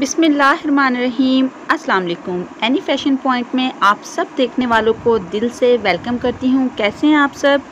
बिसमीम अस्सलाम any fashion point में आप सब देखने वालों को दिल से वेलकम करती हूँ कैसे हैं आप सब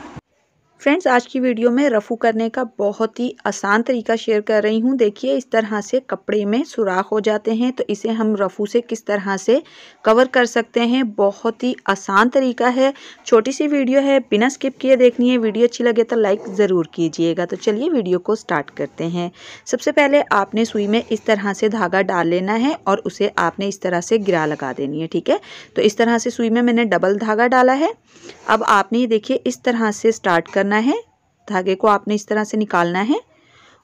फ्रेंड्स आज की वीडियो में रफ़ू करने का बहुत ही आसान तरीका शेयर कर रही हूँ देखिए इस तरह से कपड़े में सुराख हो जाते हैं तो इसे हम रफ़ू से किस तरह से कवर कर सकते हैं बहुत ही आसान तरीका है छोटी सी वीडियो है बिना स्किप किए देखनी है वीडियो अच्छी लगे तो लाइक ज़रूर कीजिएगा तो चलिए वीडियो को स्टार्ट करते हैं सबसे पहले आपने सुई में इस तरह से धागा डाल लेना है और उसे आपने इस तरह से गिरा लगा देनी है ठीक है तो इस तरह से सुई में मैंने डबल धागा डाला है अब आपने देखिए इस तरह से स्टार्ट करना है धागे को आपने इस तरह से निकालना है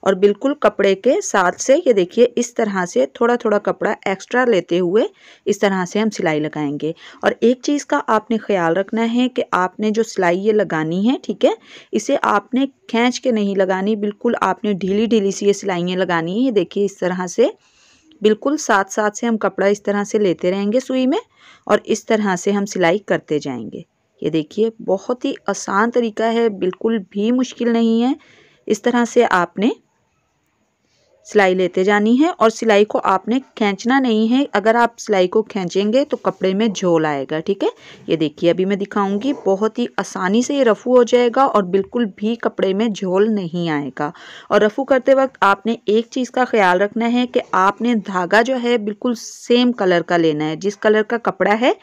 और बिल्कुल कपड़े के साथ से ये देखिए इस तरह से थोड़ा थोड़ा कपड़ा एक्स्ट्रा लेते हुए इस तरह से हम सिलाई लगाएंगे और एक चीज़ का आपने ख्याल रखना है कि आपने जो सिलाई ये लगानी है ठीक है इसे आपने खींच के नहीं लगानी बिल्कुल आपने ढीली ढीली सी ये सिलाइयाँ लगानी है ये देखिए इस तरह से बिल्कुल साथ साथ से हम कपड़ा इस तरह से लेते रहेंगे सुई में और इस तरह से हम सिलाई करते जाएंगे ये देखिए बहुत ही आसान तरीका है बिल्कुल भी मुश्किल नहीं है इस तरह से आपने सिलाई लेते जानी है और सिलाई को आपने खींचना नहीं है अगर आप सिलाई को खींचेंगे तो कपड़े में झोल आएगा ठीक है ये देखिए अभी मैं दिखाऊंगी बहुत ही आसानी से ये रफ़ू हो जाएगा और बिल्कुल भी कपड़े में झोल नहीं आएगा और रफ़ू करते वक्त आपने एक चीज़ का ख्याल रखना है कि आपने धागा जो है बिल्कुल सेम कलर का लेना है जिस कलर का कपड़ा है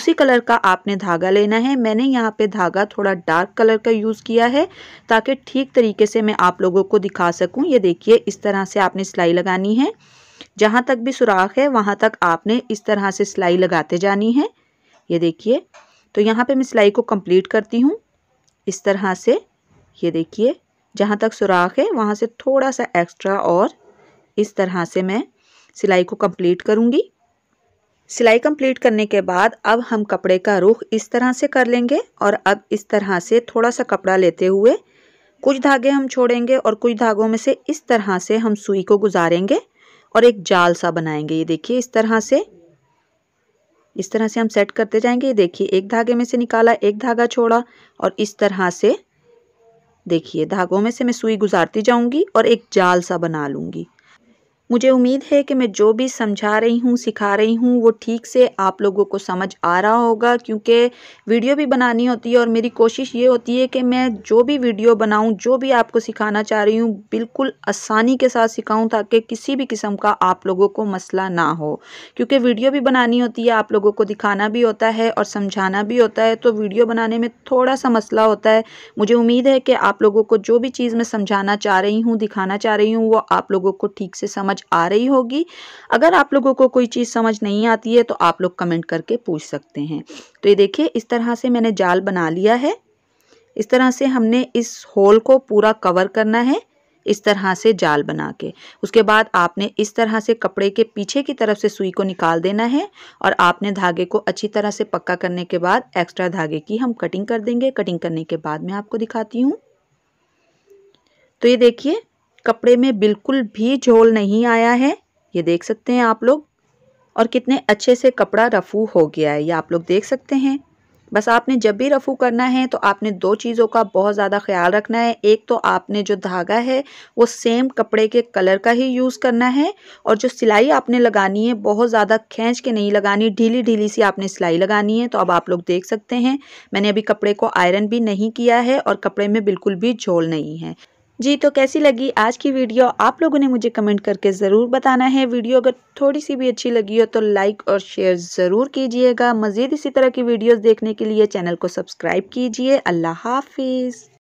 उसी कलर का आपने धागा लेना है मैंने यहाँ पे धागा थोड़ा डार्क कलर का यूज़ किया है ताकि ठीक तरीके से मैं आप लोगों को दिखा सकूँ ये देखिए इस तरह से आपने सिलाई लगानी है जहाँ तक भी सुराख है वहाँ तक आपने इस तरह से सिलाई लगाते जानी है ये देखिए तो यहाँ पे मैं सिलाई को कंप्लीट करती हूँ इस तरह से ये देखिए जहाँ तक सुराख है वहाँ से थोड़ा सा एक्स्ट्रा और इस तरह से मैं सिलाई को कंप्लीट करूँगी सिलाई कंप्लीट करने के बाद अब हम कपड़े का रुख इस तरह से कर लेंगे और अब इस तरह से थोड़ा सा कपड़ा लेते हुए कुछ धागे हम छोड़ेंगे और कुछ धागों में से इस तरह से हम सुई को गुजारेंगे और एक जाल सा बनाएंगे ये देखिए इस तरह से इस तरह से हम सेट करते जाएंगे ये देखिए एक धागे में से निकाला एक धागा छोड़ा और इस तरह से देखिए धागों में से मैं सुई गुजारती जाऊंगी और एक जाल सा बना लूंगी मुझे उम्मीद है कि मैं जो भी समझा रही हूँ सिखा रही हूँ वो ठीक से आप लोगों को समझ आ रहा होगा क्योंकि वीडियो भी बनानी होती है और मेरी कोशिश ये होती है कि मैं जो भी वीडियो बनाऊँ जो भी आपको सिखाना चाह रही हूँ बिल्कुल आसानी के साथ सिखाऊँ ताकि किसी भी किस्म का आप लोगों को मसला ना हो क्योंकि वीडियो भी बनानी होती है आप लोगों को दिखाना भी होता है और समझाना भी होता है तो वीडियो बनाने में थोड़ा सा मसला होता है मुझे उम्मीद है कि आप लोगों को जो भी चीज़ मैं समझाना चाह रही हूँ दिखाना चाह रही हूँ वो आप लोगों को ठीक से समझ समझ आ रही होगी अगर आप लोगों को कोई चीज़ समझ नहीं आती है तो आप लोग कमेंट करके पूछ सकते हैं तो ये देखिए इस तरह से मैंने जाल बना लिया है इस तरह से हमने इस होल को पूरा कवर करना है इस तरह से जाल बना के उसके बाद आपने इस तरह से कपड़े के पीछे की तरफ से सुई को निकाल देना है और आपने धागे को अच्छी तरह से पक्का करने के बाद एक्स्ट्रा धागे की हम कटिंग कर देंगे कटिंग करने के बाद मैं आपको दिखाती हूँ तो ये देखिए कपड़े में बिल्कुल भी झोल नहीं आया है ये देख सकते हैं आप लोग और कितने अच्छे से कपड़ा रफ़ू हो गया है ये आप लोग देख सकते हैं बस आपने जब भी रफ़ू करना है तो आपने दो चीज़ों का बहुत ज़्यादा ख्याल रखना है एक तो आपने जो धागा है वो सेम कपड़े के कलर का ही यूज़ करना है और जो सिलाई आपने लगानी है बहुत ज़्यादा खींच के नहीं लगानी ढीली ढीली सी आपने सिलाई लगानी है तो अब आप लोग देख सकते हैं मैंने अभी कपड़े को आयरन भी नहीं किया है और कपड़े में बिल्कुल भी झोल नहीं है जी तो कैसी लगी आज की वीडियो आप लोगों ने मुझे कमेंट करके ज़रूर बताना है वीडियो अगर थोड़ी सी भी अच्छी लगी हो तो लाइक और शेयर ज़रूर कीजिएगा मज़ीद इसी तरह की वीडियोस देखने के लिए चैनल को सब्सक्राइब कीजिए अल्लाह हाफिज़